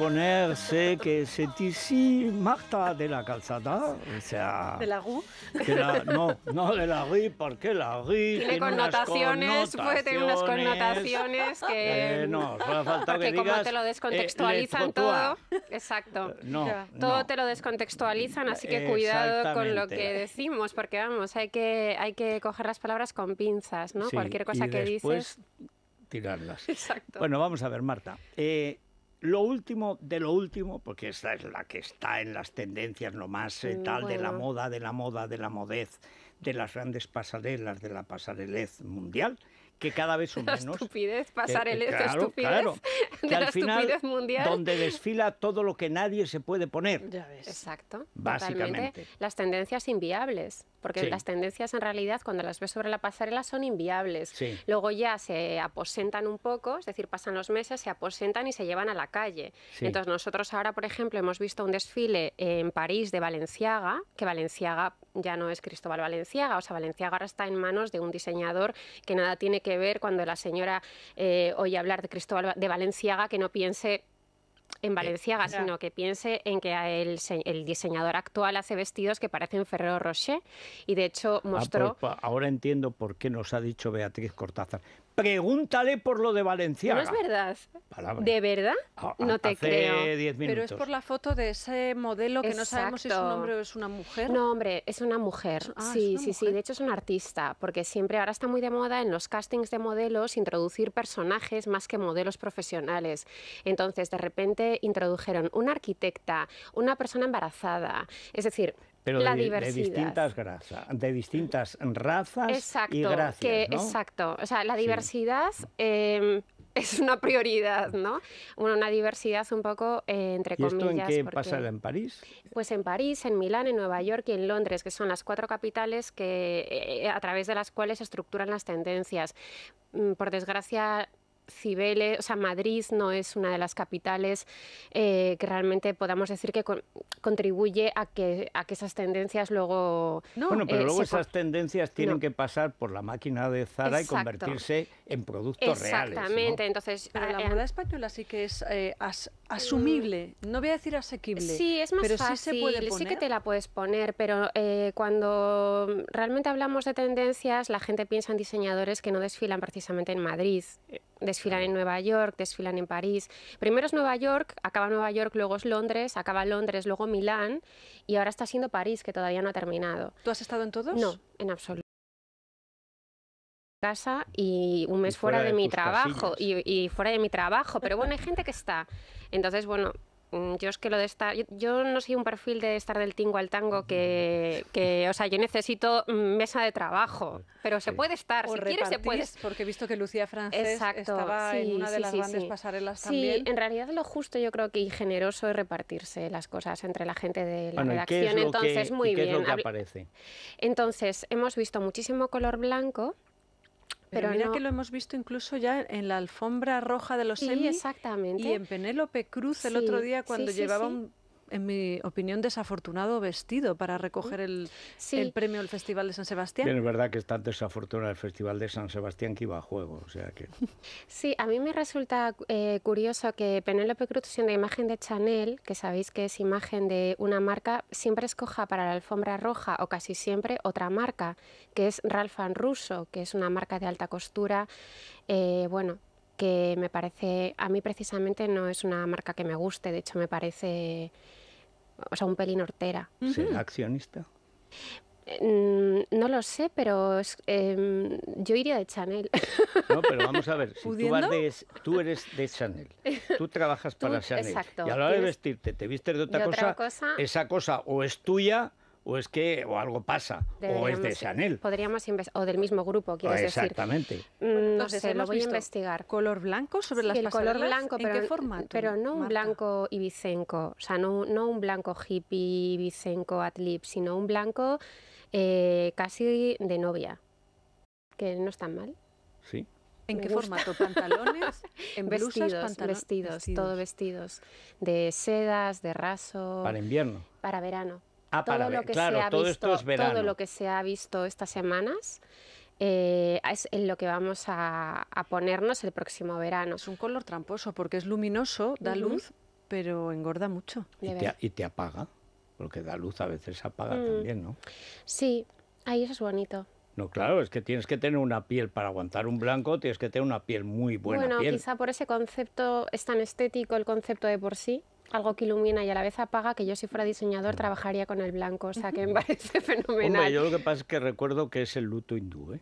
ponerse que se dice Marta de la calzada, o sea... De la rue. no, no de la rue, porque la rue tiene, connotaciones, puede tener unas connotaciones que... No, eh, no, solo falta porque como te lo eh, descontextualizan todo, exacto, eh, no, todo te lo descontextualizan, así que cuidado con lo que decimos, porque vamos, hay que, hay que coger las palabras con pinzas, ¿no? Cualquier cosa que dices... tirarlas. Exacto. Bueno, vamos a ver, Marta lo último de lo último, porque esa es la que está en las tendencias, lo más eh, mm, tal de la moda, de la moda, de la modez, de las grandes pasarelas, de la pasarelez mundial, que cada vez son menos. estupidez, pasar el estupidez de la estupidez mundial. Donde desfila todo lo que nadie se puede poner. Exacto. Básicamente. Las tendencias inviables, porque las tendencias en realidad cuando las ves sobre la pasarela son inviables. Luego ya se aposentan un poco, es decir, pasan los meses, se aposentan y se llevan a la calle. Entonces nosotros ahora, por ejemplo, hemos visto un desfile en París de Valenciaga, que Valenciaga ya no es Cristóbal Valenciaga. O sea, Valenciaga ahora está en manos de un diseñador que nada tiene que ver cuando la señora eh, oye hablar de Cristóbal de Valenciaga que no piense en Valenciaga, eh, sino que piense en que el, el, diseñador actual hace vestidos que parecen Ferrero Rocher y de hecho ah, mostró... Pues ahora entiendo por qué nos ha dicho Beatriz Cortázar. Pregúntale por lo de Valenciano. No es verdad. ¿De verdad? Ah, ah, no te creo. Pero es por la foto de ese modelo que no sabemos si es un hombre o es una mujer. No, hombre, es una mujer. Ah, sí, sí, sí. De hecho, es un artista, porque siempre ahora está muy de moda en los castings de modelos introducir personajes más que modelos profesionales. Entonces, de repente introdujeron una arquitecta, una persona embarazada. Es decir, pero de, distintas grasas, de distintas razas exacto, y gracias, ¿no? Exacto, o sea, la diversidad em, es una prioridad, ¿no? una diversidad un poco eh, entre comillas... ¿Y esto ¿En qué pasa en París? Pues en París, en Milán, en Nueva York y en Londres, que son las cuatro capitales que, eh, a través de las cuales se estructuran las tendencias. Mm, por desgracia, Cibeles, o sea, Madrid no es una de las capitales eh, que realmente podamos decir que contribuye a que, a que esas tendencias luego... No, bueno, pero eh, luego esas tendencias tienen que pasar por la máquina de Zara y convertirse en productos reales. Exactamente, entonces... Eh, la moda española sí que es mm. asumible, no voy a decir asequible. Sí, es más fácil, sí, que te la puedes poner, pero cuando realmente hablamos de tendencias, la gente piensa en diseñadores que no desfilan precisamente en Madrid, desfilan en Nueva York, desfilan en París. Primero es Nueva York, acaba Nueva York, luego es Londres, acaba Londres, luego Milán y ahora está siendo París, que todavía no ha terminado. ¿Tú has estado en todos? No, en absoluto casa y un mes fuera, de, mi trabajo y, fuera de mi trabajo pero bueno hay gente que está entonces bueno Mm, yo es que lo de estar. Yo, no soy un perfil de estar del tingo al tango que. o sea, yo necesito mm, mesa de trabajo. Pero se puede estar, si se puede. Porque he visto que Lucía Frances estaba en una de las grandes pasarelas también. Sí, en realidad lo justo yo creo que y generoso es repartirse las cosas entre la gente de la redacción. Entonces, muy bien. que aparece? Entonces, hemos visto muchísimo color blanco pero, mira que lo hemos visto incluso ya en la alfombra roja de los semis exactamente. Y en Penélope Cruz el otro día cuando llevaba un en mi opinión, desafortunado vestido para recoger el, el premio del Festival de San Sebastián. Bien, es verdad que está desafortunado el Festival de San Sebastián que iba a juego, o sea que... Sí, a mí me resulta eh, curioso que Penélope Cruz, siendo imagen de Chanel, que sabéis que es imagen de una marca, siempre escoja para la alfombra roja o casi siempre otra marca, que es Ralph Russo, que es una marca de alta costura, eh, bueno, que me parece, a mí precisamente no es una marca que me guste, de hecho me parece o sea, un pelín hortera. ¿Será accionista? Mm, no lo sé, pero em, yo iría de Chanel. No, pero vamos a ver, si tú, eres de Chanel, tú trabajas para Chanel exacto, y a la hora de vestirte te vistes de otra cosa, esa cosa o es tuya o es que o algo pasa, o es de eh, Chanel. Podríamos o del mismo grupo, quieres decir. Exactamente. Mm, no sé, lo voy a investigar. ¿Color blanco sobre las el color blanco, ¿En pero, qué pero no un blanco ibicenco, o sea, no, no un blanco hippie, ibicenco, atlip, sino un blanco eh, casi de novia, que no es mal. Sí. ¿En qué formato? ¿Pantalones? ¿En vestidos, pantalones? Vestidos, vestidos, todo vestidos. De sedas, de raso. Para invierno. Para verano. Ah, todo lo que se ha todo visto, todo lo que se ha visto estas semanas. Eh, es en lo que vamos a, ponernos el próximo verano. Es un color tramposo porque es luminoso, da luz, pero engorda mucho. Y te, apaga, porque da luz a veces apaga mm. también, ¿no? Sí, ahí es bonito. No, claro, es que tienes que tener una piel para aguantar un blanco, tienes que tener una piel muy buena. Bueno, quizá por ese concepto es tan estético el concepto de por sí, algo que ilumina y a la vez apaga, que yo si fuera diseñador trabajaría con el blanco, o sea que me parece fenomenal. Hombre, yo lo que pasa es que recuerdo que es el luto hindú, ¿eh?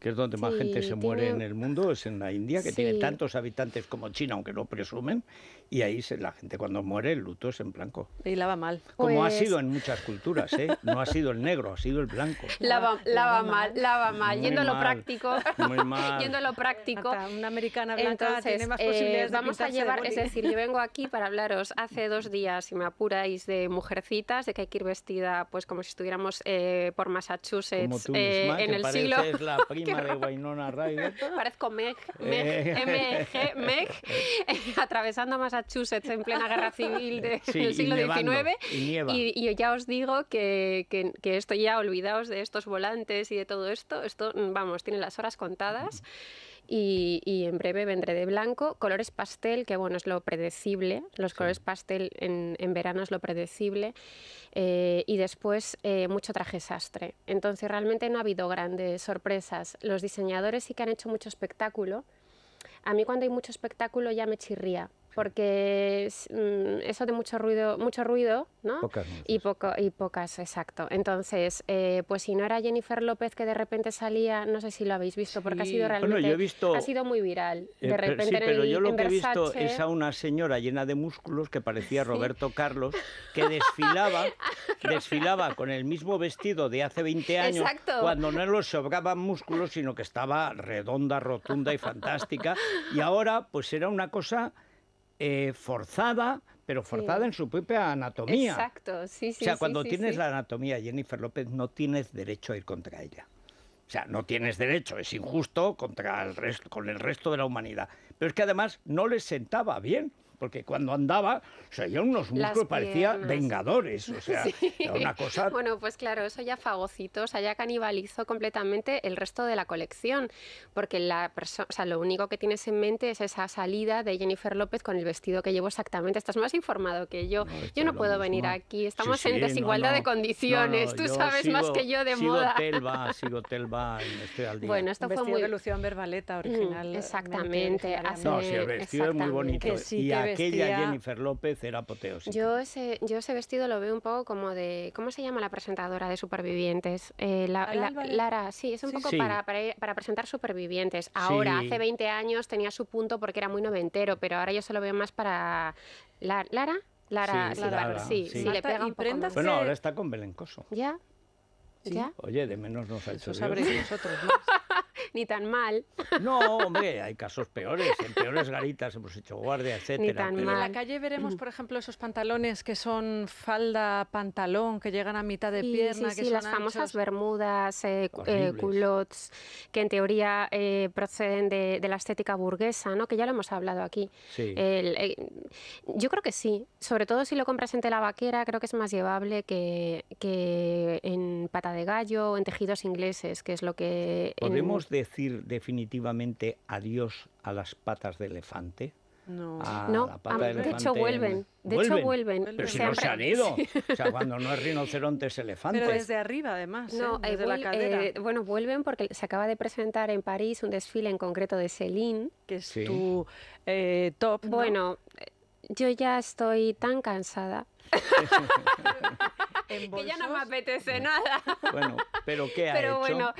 que es donde más gente se muere en el mundo, es en la India, que tiene tantos habitantes como China, aunque no presumen, y ahí la gente cuando muere, el luto es en blanco. Y lava mal. Como ha pues sido en muchas culturas, ¿eh? No ha sido el negro, ha sido el blanco. Lava, lava, mal, lava mal. yendo a lo práctico. Muy mal. Yendo a lo práctico. una americana blanca Entonces, tiene más posibilidades eh, Vamos a llevar, es decir, yo vengo aquí para hablaros hace dos días, si me apuráis, de mujercitas, de que hay que ir vestida pues como si estuviéramos eh, por Massachusetts eh, en el siglo... La prima Parezco Meg, Meg, eh. e Meg, eh, atravesando Massachusetts en plena guerra civil del siglo XIX. Y, ya os digo que, que, esto ya olvidaos de estos volantes y de todo esto. Esto, mm, vamos, tiene las horas contadas y, en breve vendré de blanco. Colores pastel, que bueno, es lo predecible, los colores pastel en, verano es lo predecible, eh, y después eh, mucho traje sastre. Entonces realmente no ha habido grandes sorpresas. Los diseñadores sí que han hecho mucho espectáculo. A mí cuando hay mucho espectáculo ya me chirría, porque mm, eso de mucho ruido, mucho ruido, ¿no? y poco y pocas, exacto. Entonces, eh, pues si no era Jennifer López que de repente salía, no sé si lo habéis visto, porque ha sido realmente, ha sido muy viral. De eh, repente, en el, pero yo lo que he visto es a una señora llena de músculos que parecía Roberto Carlos que desfilaba, desfilaba con el mismo vestido de hace 20 años, cuando no le sobraban músculos, sino que estaba redonda, rotunda y fantástica. Y ahora, pues era una cosa eh, forzada, pero forzada en su propia anatomía. Exacto, sí, sí. O sea, cuando tienes la anatomía Jennifer López, no tienes derecho a ir contra ella. O sea, no tienes derecho, es injusto contra el resto, con el resto de la humanidad. Pero es que además no le sentaba bien porque cuando andaba se ya unos músculos, parecía vengadores, o sea, era una cosa... Bueno, pues claro, eso ya fagocito, o sea, ya canibalizó completamente el resto de la colección, porque la persona, o sea, lo único que tienes en mente es esa salida de Jennifer López con el vestido que llevo exactamente, estás más informado que yo, yo no puedo venir aquí, estamos en desigualdad de condiciones, tú sabes más que yo de sigo moda. Telva, sigo al Bueno, esto fue muy... de Verbaleta mm, original. exactamente. No, vestido es muy bonito. Que sí, aquella Jennifer López era apoteósica. Yo ese, yo ese vestido lo veo un poco como de, ¿cómo se llama la presentadora de Supervivientes? Eh, Lara, sí, es un poco Para, presentar Supervivientes. Ahora, hace 20 años tenía su punto porque era muy noventero, pero ahora yo se lo veo más para... ¿Lara? Lara, sí, sí, le pega un poco Bueno, ahora está con Belencoso. Ya. ¿Ya? Oye, de menos nos ha hecho sabréis ni tan mal. No, hombre, hay casos peores. En peores garitas hemos hecho guardia, etcétera. Ni tan mal. En la calle veremos, mm. por ejemplo, esos pantalones que son falda, pantalón, que llegan a mitad de pierna. Sí, que las famosas bermudas, eh, eh, culottes, que en teoría eh, proceden de, la estética burguesa, ¿no? Que ya lo hemos hablado aquí. yo creo que sí. Sobre todo si lo compras en tela vaquera, creo que es más llevable que, que en pata de gallo, o en tejidos ingleses, que es lo que... Podemos decir definitivamente adiós a las patas de elefante? No, no de, hecho vuelven. De hecho vuelven. Pero si no se han ido. cuando no es rinoceronte es elefante. Pero desde arriba además, no, ¿eh? Eh, desde la cadera. Eh, bueno, vuelven porque se acaba de presentar en París un desfile en concreto de Celine. Que es tu top. Bueno, yo ya estoy tan cansada. que ya no me apetece nada. Bueno, pero ¿qué ha Pero bueno,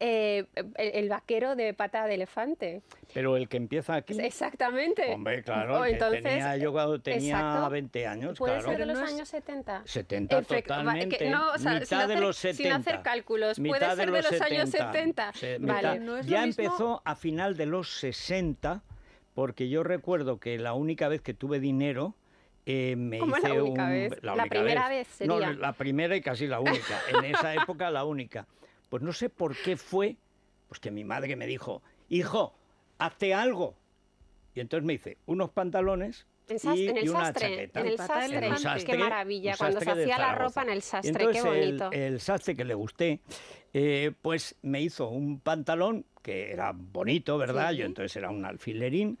eh, el, vaquero de pata de elefante. Pero el que empieza aquí. Exactamente. Hombre, claro. Entonces, tenía, yo tenía 20 años, puede ser de los años 70. 70 totalmente. no, o sea, mitad hacer, de los 70. Sin hacer cálculos. Puede ser de los, años 70. vale. No ya empezó a final de los 60 porque yo recuerdo que la única vez que tuve dinero eh, me hice la única vez? La, primera vez. sería. No, la primera y casi la única. En esa época la única. Pues no sé por qué fue, pues que mi madre me dijo, hijo, hazte algo. Y entonces me hice unos pantalones y, en una sastre, chaqueta. En el sastre, qué maravilla, cuando se hacía la ropa en el sastre, qué bonito. El, el, sastre que le gusté eh, pues me hizo un pantalón que era bonito, ¿verdad? Yo entonces era un alfilerín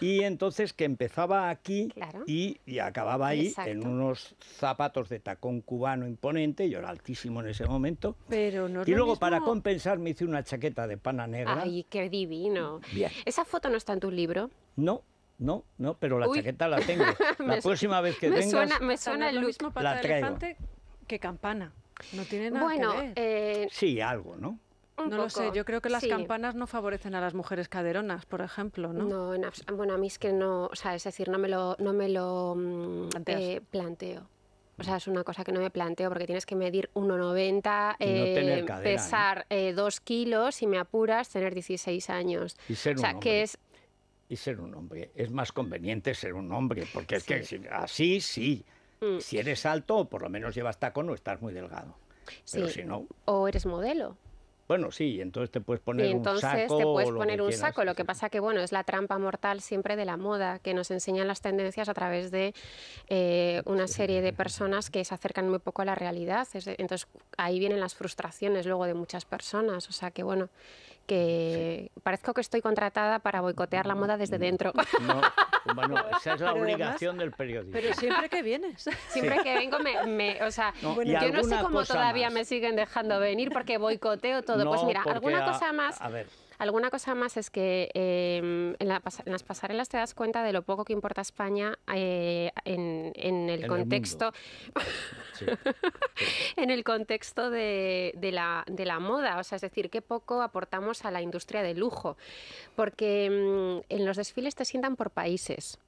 y entonces que empezaba aquí y, acababa ahí en unos zapatos de tacón cubano imponente, yo era altísimo en ese momento. Pero y luego para compensar me hice una chaqueta de pana negra. Ay, qué divino. Esa foto no está en tu libro. No, no, no, pero la chaqueta la tengo. la próxima vez que me suena, me suena el mismo la que campana. No tiene nada que ver. Eh, sí, algo, ¿no? No lo sé, yo creo que las campanas no favorecen a las mujeres caderonas, por ejemplo, ¿no? bueno, a mí es que no, o sea, es decir, no me lo, no me lo mm, eh, planteo. O sea, es una cosa que no me planteo porque tienes que medir 1,90, eh, pesar 2 kilos, y me apuras, tener 16 años. Y ser un que es y ser un hombre. Es más conveniente ser un hombre, porque es que así sí, Mm. Si eres alto, por lo menos llevas tacón no estás muy delgado. Pero si no... O eres modelo. Bueno, sí, entonces te puedes poner y entonces te puedes poner un saco. Lo que pasa que, bueno, es la trampa mortal siempre de la moda, que nos enseñan las tendencias a través de eh, una serie de personas que se acercan muy poco a la realidad. Entonces, ahí vienen las frustraciones luego de muchas personas. O sea que, bueno, que parezco que estoy contratada para boicotear la moda desde dentro. Bueno, esa es la obligación del periodista. Pero siempre que vienes. Siempre que vengo, me, o sea, yo no sé cómo todavía me siguen dejando venir porque boicoteo todo. pues mira, alguna cosa más. A ver. Alguna cosa más es que em, en, las pasarelas te das cuenta de lo poco que importa España eh, en, el contexto. en el contexto de, la, moda, o sea, es decir, qué poco aportamos a la industria de lujo, porque mm, en los desfiles te sientan por países.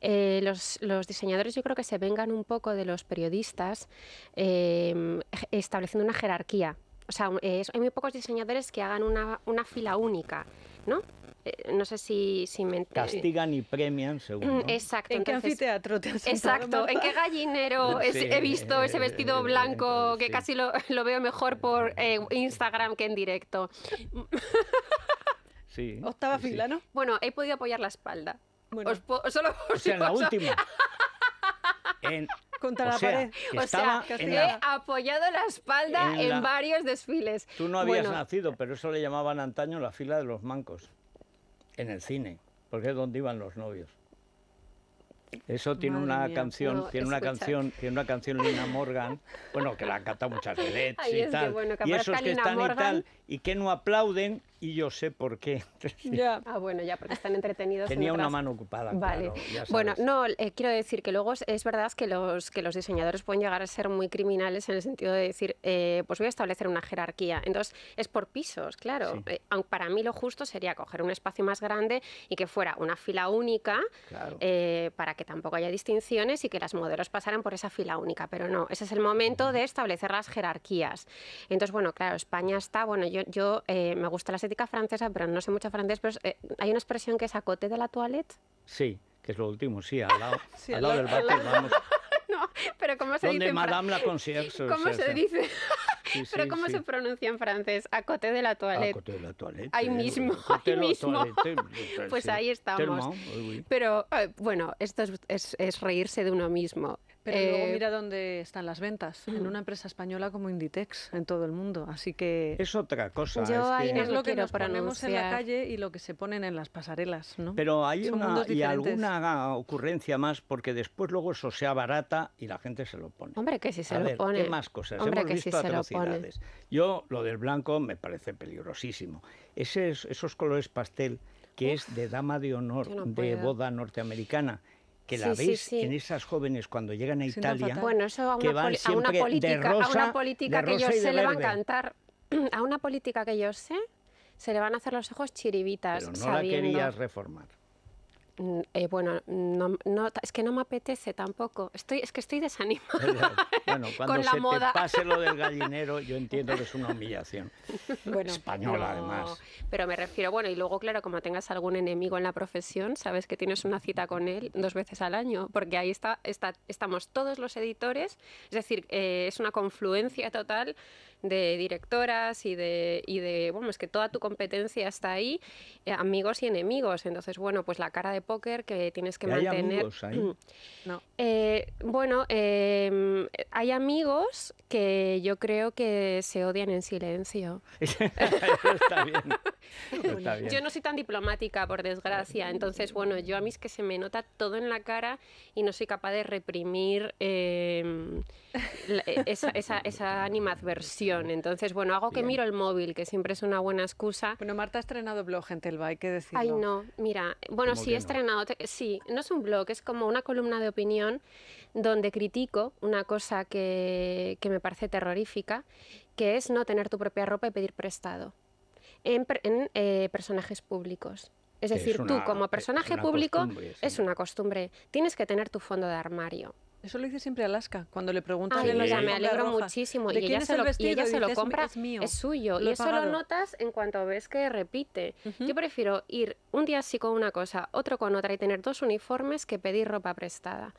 Eh, los, diseñadores yo creo que se vengan un poco de los periodistas em, estableciendo una jerarquía o sea, eh, hay muy pocos diseñadores que hagan una, fila única, ¿no? Eh, no sé si, si me Castigan y premian, según. Exacto. ¿En qué anfiteatro te has Exacto. ¿En qué gallinero he visto ese vestido blanco que casi lo, veo mejor por eh, Instagram que en directo? Sí. Octava fila, ¿no? Bueno, he podido apoyar la espalda. Bueno. solo o sea, en la última. en, contra o la pared. o he apoyado la espalda en, varios desfiles. Tú no habías nacido, pero eso le llamaban antaño la fila de los mancos, en el cine, porque es donde iban los novios. Eso tiene una canción, tiene una canción, tiene una canción Lina Morgan, bueno, que la han cantado muchas veces y tal. y esos que están y tal, y que no aplauden, y yo sé por qué. ya. Ah, bueno, ya, porque están entretenidos. Tenía una mano ocupada. Vale. Claro, Bueno, no, eh, quiero decir que luego es, verdad que los, que los diseñadores pueden llegar a ser muy criminales en el sentido de decir, eh, pues voy a establecer una jerarquía. Entonces, es por pisos, claro. Eh, para mí lo justo sería coger un espacio más grande y que fuera una fila única para que tampoco haya distinciones y que las modelos pasaran por esa fila única. Pero no, ese es el momento de establecer las jerarquías. Entonces, bueno, claro, España está, bueno, yo, yo me gusta las francesa, pero no sé mucho francés, pero eh, hay una expresión que es acote de la toilette. Sí, que es lo último, sí, al lado, al lado del váter, vamos. No, pero ¿cómo se dice? Madame la concierge. ¿Cómo se dice? pero ¿cómo se pronuncia en francés? Acote de la toilette. Ahí eh, mismo, ahí mismo. Eh, pues ahí estamos. Pero bueno, esto es, es reírse de uno mismo. Pero luego eh, mira dónde están las ventas, en una empresa española como Inditex, en todo el mundo. Así que... Es otra cosa. es, lo que nos ponemos en la calle y lo que se ponen en las pasarelas. ¿no? Pero hay alguna ocurrencia más, porque después luego eso sea barata y la gente se lo pone. Hombre, que si se lo pone. ¿qué más cosas? Hombre, Hemos si visto atrocidades. Yo, lo del blanco me parece peligrosísimo. esos colores pastel que es de dama de honor de boda norteamericana que la veis en esas jóvenes cuando llegan a Italia, a una que a una política, a una política que yo se le van a encantar, a una política que yo sé, se le van a hacer los ojos chiribitas. Pero no querías reformar. Mm, eh, bueno, no, es que no me apetece tampoco. Estoy, es que estoy desanimada. bueno, cuando la moda. te pase lo del gallinero, yo entiendo que es una humillación. Española, además. Pero me refiero, bueno, y luego, claro, como tengas algún enemigo en la profesión, sabes que tienes una cita con él dos veces al año, porque ahí está, está estamos todos los editores, es decir, eh, es una confluencia total de directoras y de, y de, bueno, es que toda tu competencia está ahí, eh, amigos y enemigos. Entonces, bueno, pues la cara de póker que tienes que mantener. ahí? Mm. No. Eh, bueno, em, hay amigos que yo creo que se odian en silencio. está, bien. Yo no soy tan diplomática, por desgracia. Entonces, bueno, yo a mí es que se me nota todo en la cara y no soy capaz de reprimir em, e, esa, esa, esa animadversión entonces, bueno, hago que miro el móvil, que siempre es una buena excusa. Bueno, Marta ha estrenado blog, Telva, hay que decirlo. Ay, no, mira, bueno, sí, he estrenado, sí, no es un blog, es como una columna de opinión donde critico una cosa que, me parece terrorífica, que es no tener tu propia ropa y pedir prestado en, eh, personajes públicos. Es decir, tú como personaje público es una costumbre. Tienes que tener tu fondo de armario. Eso lo dice siempre Alaska, cuando le preguntan. Ay, ah, me alegro muchísimo. Y ella, se lo, y compra, es, suyo. y eso lo notas en cuanto ves que repite. Yo prefiero ir un día así con una cosa, otro con otra y tener dos uniformes que pedir ropa prestada.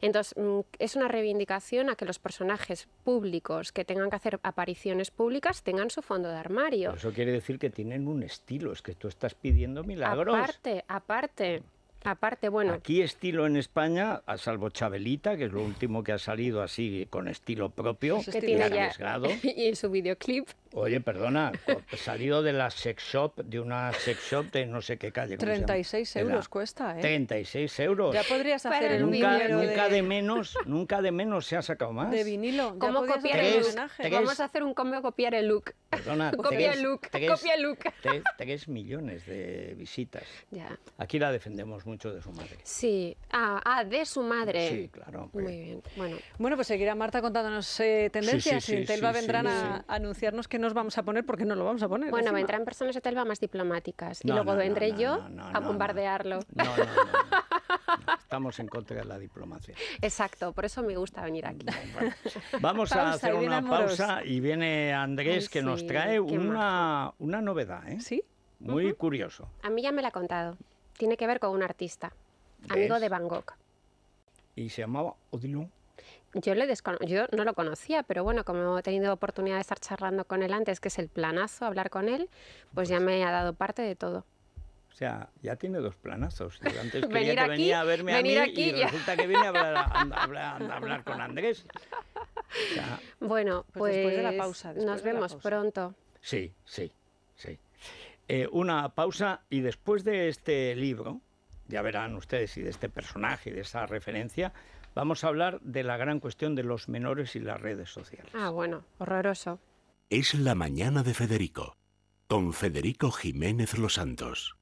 Entonces, mm, es una reivindicación a que los personajes públicos que tengan que hacer apariciones públicas tengan su fondo de armario. eso quiere decir que tienen un estilo, es que tú estás pidiendo milagros. Aparte, aparte. Mm. Aparte, bueno. Aquí estilo en España, a salvo Chabelita, que es lo último que ha salido así con estilo propio, que tiene y su videoclip. Oye, perdona, salió de la sex shop, de una sex shop de no sé qué calle. 36 euros cuesta, ¿eh? 36 euros. Ya podrías hacer el nunca, vinilo nunca de... menos, nunca de menos se ha sacado más. De vinilo. ¿Cómo copiar el homenaje? Vamos a hacer un a copiar el look. Perdona, copia el look, copia el look. Tres millones de visitas. Ya. Aquí la defendemos mucho de su madre. Sí. Ah, ah de su madre. Sí, claro. Muy bien. Bueno, bueno pues seguirá Marta contándonos eh, tendencias. Sí, sí, sí, vendrán a anunciarnos que nos vamos a poner porque no lo vamos a poner. Bueno, vendrán personas de Telva más diplomáticas y luego vendré yo a bombardearlo. Estamos en contra de la diplomacia. Exacto, por eso me gusta venir aquí. vamos a hacer una pausa y viene Andrés que nos trae una, novedad, ¿eh? Sí. Muy curioso. A mí ya me la ha contado. Tiene que ver con un artista, amigo de Van Gogh. Y se llamaba Odilon. Yo, no lo conocía, pero bueno, como he tenido oportunidad de estar charlando con él antes, que es el planazo, hablar con él, pues, ya pues me ha dado parte de todo. O sea, ya tiene dos planazos. antes que venía a verme a mí y resulta que viene a hablar, con Andrés. bueno, pues, de la pues pausa. Nos vemos pronto. Sí, sí, sí. Eh, una pausa y después de este libro, ya verán ustedes y de este personaje y de esa referencia, Vamos a hablar de la gran cuestión de los menores y las redes sociales. Ah, bueno, horroroso. Es la mañana de Federico, con Federico Jiménez Los Santos.